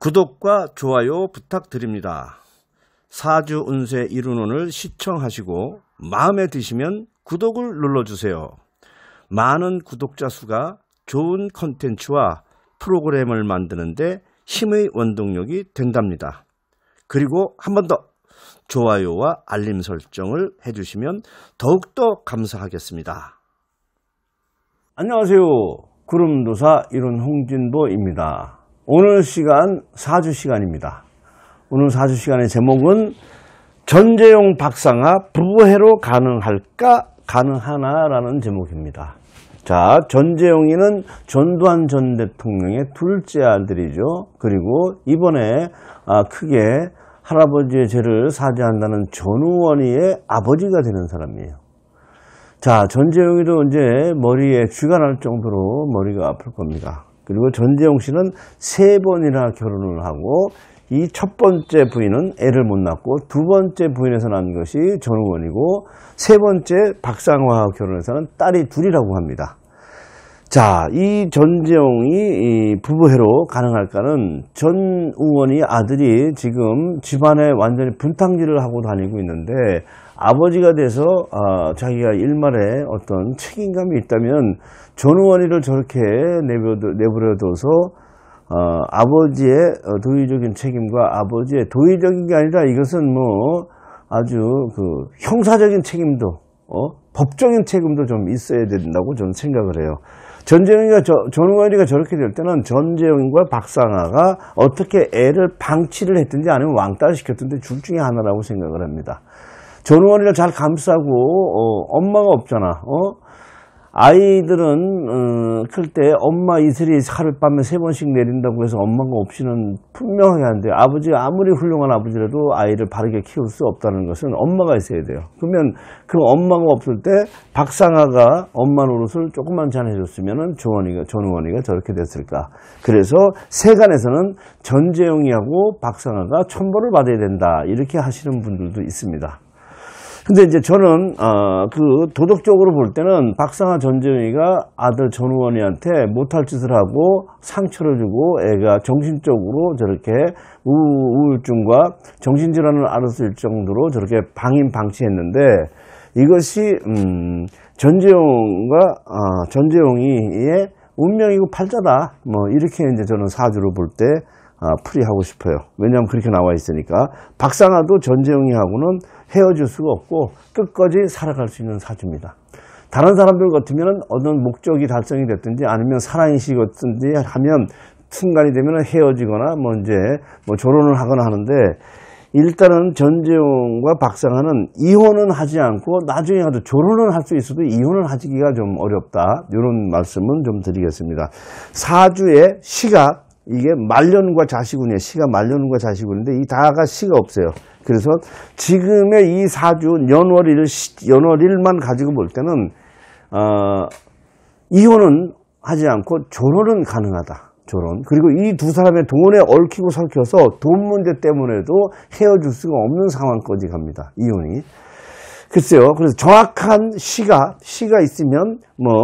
구독과 좋아요 부탁드립니다. 사주 운세 이루원을 시청하시고 마음에 드시면 구독을 눌러주세요. 많은 구독자 수가 좋은 컨텐츠와 프로그램을 만드는데 힘의 원동력이 된답니다. 그리고 한 번 더 좋아요와 알림 설정을 해주시면 더욱더 감사하겠습니다. 안녕하세요. 구름도사 이론 홍진보입니다. 오늘 시간 4주 시간입니다. 오늘 4주 시간의 제목은 전재용 박상아 부부회로 가능할까? 가능하나라는 제목입니다. 자, 전재용이는 전두환 전 대통령의 둘째 아들이죠. 그리고 이번에 아, 크게 할아버지의 죄를 사죄한다는 전우원이의 아버지가 되는 사람이에요. 자, 전재용이도 이제 머리에 쥐가 날 정도로 머리가 아플 겁니다. 그리고 전재용 씨는 세 번이나 결혼을 하고 이 첫 번째 부인은 애를 못 낳고 두 번째 부인에서 낳은 것이 전우원이고 세 번째 박상화와 결혼해서는 딸이 둘이라고 합니다. 자, 이 전재용이 이 부부회로 가능할까는 전 의원이 아들이 지금 집안에 완전히 분탕질을 하고 다니고 있는데 아버지가 돼서 아, 자기가 일말에 어떤 책임감이 있다면 전 의원이를 저렇게 내버려, 내버려둬서 어, 아버지의 어, 도의적인 책임과 아버지의 도의적인 게 아니라 이것은 뭐 아주 그 형사적인 책임도 어? 법적인 책임도 좀 있어야 된다고 저는 생각을 해요. 전재훈이가 저, 전원관이가 저렇게 될 때는 전재훈과 박상아가 어떻게 애를 방치를 했든지 아니면 왕따를 시켰든지 둘 중에 하나라고 생각을 합니다. 전원관이를 잘 감싸고 어, 엄마가 없잖아. 어? 아이들은 어, 클때 엄마 이슬이 하룻밤에 세 번씩 내린다고 해서 엄마가 없이는 분명하게 안 돼요. 아버지 아무리 훌륭한 아버지라도 아이를 바르게 키울 수 없다는 것은 엄마가 있어야 돼요. 그러면 그 엄마가 없을 때 박상아가 엄마 노릇을 조금만 잘 해줬으면 조원이가 전우원이가 저렇게 됐을까. 그래서 세간에서는 전재용이하고 박상아가 천벌을 받아야 된다 이렇게 하시는 분들도 있습니다. 근데 이제 저는 아그 도덕적으로 볼 때는 박상아 전재이가 아들 전우원이한테 못할 짓을 하고 상처를 주고 애가 정신적으로 저렇게 우울증과 정신질환을 앓았을 정도로 저렇게 방임방치했는데 이것이 음 전재용과 아 전재용이의 운명이고 팔자다 뭐 이렇게 이제 저는 사주로 볼때 아, 풀이하고 싶어요. 왜냐하면 그렇게 나와 있으니까 박상아도 전재웅이하고는 헤어질 수가 없고 끝까지 살아갈 수 있는 사주입니다. 다른 사람들 같으면 어떤 목적이 달성이 됐든지 아니면 사랑이시이 든지 하면 순간이 되면 헤어지거나 뭐 이제 뭐 조론을 하거나 하는데 일단은 전재용과 박상아는 이혼은 하지 않고 나중에 가도 조론은 할 수 있어도 이혼을 하기가 좀 어렵다. 이런 말씀은 좀 드리겠습니다. 사주의 시각 이게 말년과 자식운이에요. 시가 말년과 자식운인데 이 다가 시가 없어요. 그래서 지금의 이 사주 연월 일 연월 일만 가지고 볼 때는 어, 이혼은 하지 않고 조혼은 가능하다. 졸혼. 그리고 이 두 사람의 동원에 얽히고 설켜서 돈 문제 때문에도 헤어질 수가 없는 상황까지 갑니다. 이혼이. 글쎄요. 그래서 정확한 시가 시가 있으면 뭐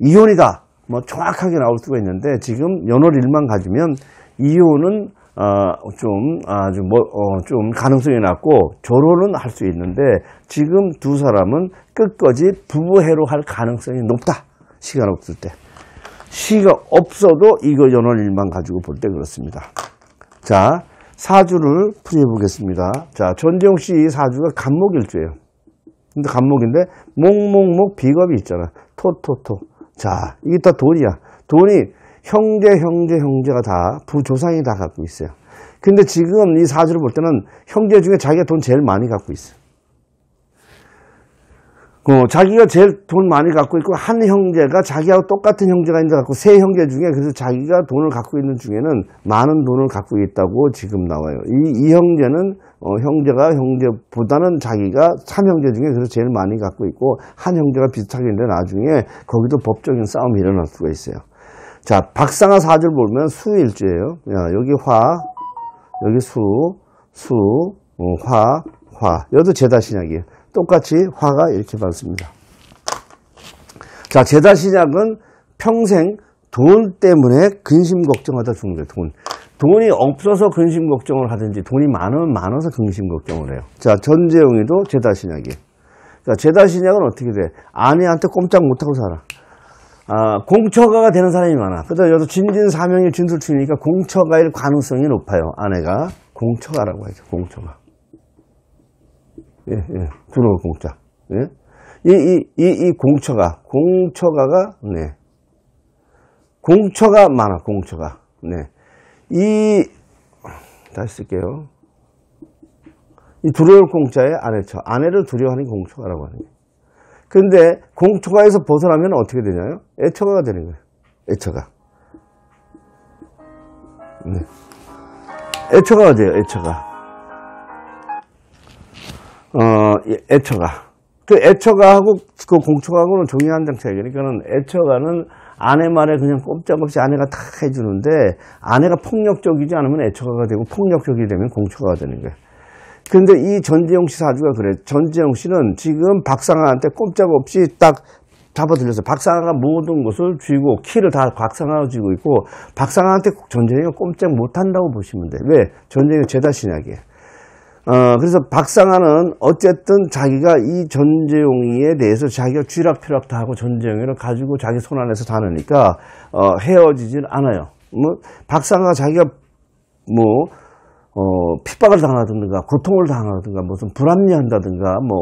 이혼이다. 뭐 정확하게 나올 수가 있는데 지금 연월 일만 가지면 이혼은 아좀 어, 아주 뭐좀 어, 가능성이 낮고 결혼은 할 수 있는데 지금 두 사람은 끝까지 부부해로 할 가능성이 높다 시간 없을 때 시가 없어도 이거 연월 일만 가지고 볼 때 그렇습니다 자 사주를 풀이해 보겠습니다 자 전재용 씨 사주가 감목일주예요 근데 감목인데 목목목 비겁이 있잖아 토토토 자, 이게 다 돈이야. 돈이 형제, 형제, 형제가 다 부조상이 다 갖고 있어요. 근데 지금 이 사주를 볼 때는 형제 중에 자기가 돈 제일 많이 갖고 있어요. 어, 자기가 제일 돈 많이 갖고 있고 한 형제가 자기하고 똑같은 형제가 있는 갖고 세 형제 중에 그래서 자기가 돈을 갖고 있는 중에는 많은 돈을 갖고 있다고 지금 나와요. 이, 이 형제는 어, 형제가 형제보다는 자기가 삼형제 중에 그래서 제일 많이 갖고 있고 한 형제가 비슷하게 있는데 나중에 거기도 법적인 싸움이 일어날 수가 있어요. 자, 박상아 사주를 보면 수일주예요. 야, 여기 화, 여기 수, 수, 어, 화, 화. 여도 기 제다신약이에요. 똑같이 화가 이렇게 많습니다. 자, 제다신약은 평생 돈 때문에 근심 걱정하다 죽는 거예요. 돈. 돈이 없어서 근심 걱정을 하든지 돈이 많으면 많아서 근심 걱정을 해요. 자, 전재용이도 죄다 신약이. 그러다 그러니까 신약은 어떻게 돼? 아내한테 꼼짝 못하고 살아. 아, 공처가가 되는 사람이 많아. 그다음 여도 진진 사명이 진술충이니까 공처가일 가능성이 높아요. 아내가 공처가라고 하죠. 공처가. 예, 예. 들어 공짜. 예. 이, 이, 이, 이 공처가, 공처가가, 네. 공처가 많아, 공처가. 네. 이 다시 쓸게요. 이 두려울 공자의 아내처. 아내를 두려워하는 공초가라고 하는 거예요. 근데 공초가에서 벗어나면 어떻게 되냐요? 애처가가 되는 거예요. 애처가. 네. 애처가가 돼요. 애처가. 어, 예, 애처가. 그 애처가하고 그 공초가하고는 종이 한 장차이니까는 애처가는 아내 말에 그냥 꼼짝없이 아내가 다 해주는데 아내가 폭력적이지 않으면 애처가가 되고 폭력적이 되면 공처가 되는 거예요. 그런데 이전재영씨 사주가 그래. 전재영 씨는 지금 박상아한테 꼼짝없이 딱 잡아들려서 박상아가 모든 것을 쥐고 키를 다 박상아가 쥐고 있고 박상아한테 전재영이 꼼짝 못한다고 보시면 돼. 왜? 전재영이 죄다 신약이에요. 어, 그래서 박상하는 어쨌든 자기가 이 전재용이에 대해서 자기가 쥐락펴락 다 하고 전재용이를 가지고 자기 손 안에서 다느니까 어, 헤어지질 않아요. 뭐 박상하가 자기가 뭐 어, 핍박을 당하든가, 고통을 당하든가, 무슨 불합리한다든가, 뭐,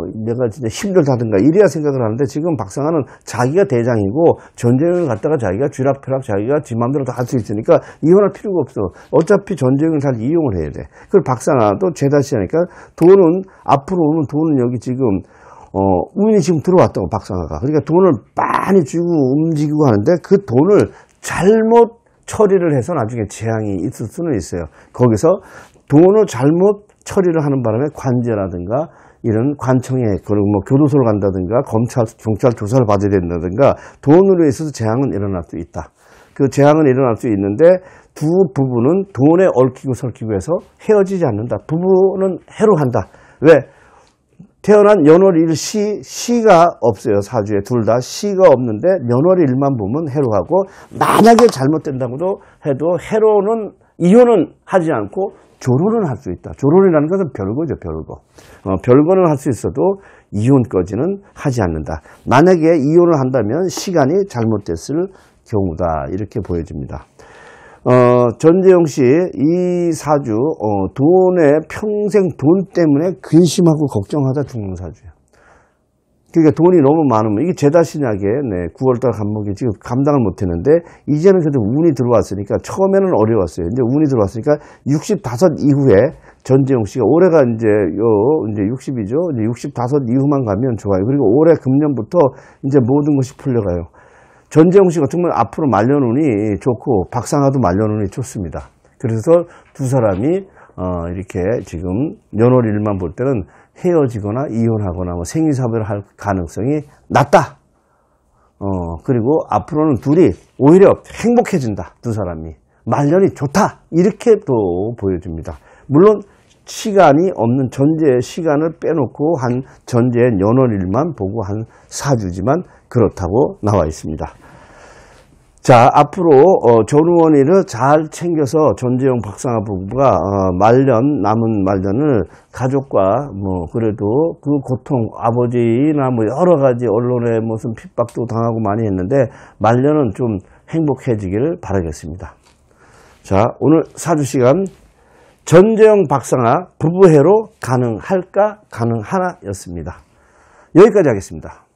어, 내가 진짜 힘들다든가, 이래야 생각을 하는데 지금 박상아는 자기가 대장이고, 전쟁을 갔다가 자기가 쥐락펴락 자기가 지 마음대로 다 할 수 있으니까 이혼할 필요가 없어. 어차피 전쟁을 잘 이용을 해야 돼. 그걸 박상아도 재다시 하니까 돈은, 앞으로 오는 돈은 여기 지금, 어, 운이 지금 들어왔다고 박상아가. 그러니까 돈을 많이 주고 움직이고 하는데 그 돈을 잘못 처리를 해서 나중에 재앙이 있을 수는 있어요. 거기서 돈을 잘못 처리를 하는 바람에 관제라든가 이런 관청에 그리고 뭐 교도소를 간다든가 검찰 경찰 조사를 받아야 된다든가 돈으로 있어서 재앙은 일어날 수 있다. 그 재앙은 일어날 수 있는데 두 부부는 돈에 얽히고 설키고 해서 헤어지지 않는다. 부부는 해로 한다. 왜? 태어난 연월일 시, 시가 없어요. 사주에 둘 다 시가 없는데 연월일만 보면 해로하고 만약에 잘못된다고도 해도 해로는 이혼은 하지 않고 조론은 할 수 있다. 조론이라는 것은 별거죠, 별거. 어, 별거는 할 수 있어도 이혼까지는 하지 않는다. 만약에 이혼을 한다면 시간이 잘못됐을 경우다. 이렇게 보여집니다. 어, 전재용 씨, 이 사주, 어, 돈에 평생 돈 때문에 근심하고 걱정하다 죽는 사주야. 그러니까 돈이 너무 많으면, 이게 제다신약에, 네, 9월달 감목이 지금 감당을 못 했는데, 이제는 그래도 운이 들어왔으니까, 처음에는 어려웠어요. 이제 운이 들어왔으니까, 65 이후에, 전재용 씨가 올해가 이제 요 이제 60이죠. 이제 65 이후만 가면 좋아요. 그리고 올해 금년부터 이제 모든 것이 풀려가요. 전재홍 씨 같은 경우는 앞으로 말려놓으니 좋고 박상하도 말려놓으니 좋습니다. 그래서 두 사람이 어, 이렇게 지금 연월일만 볼 때는 헤어지거나 이혼하거나 뭐 생리사별할 가능성이 낮다. 어, 그리고 앞으로는 둘이 오히려 행복해진다. 두 사람이. 말년이 좋다. 이렇게 또보여집니다 물론 시간이 없는 전제의 시간을 빼놓고 한 전제의 연월일만 보고 한 4주지만 그렇다고 나와 있습니다. 자, 앞으로 어, 전우원이를 잘 챙겨서 전재용 박상아 부부가 어, 말년 남은 말년을 가족과 뭐 그래도 그 고통 아버지나 뭐 여러 가지 언론에 무슨 핍박도 당하고 많이 했는데 말년은 좀 행복해지기를 바라겠습니다. 자, 오늘 사주 시간 전재영 박사가 부부회로 가능할까 가능하나였습니다. 여기까지 하겠습니다.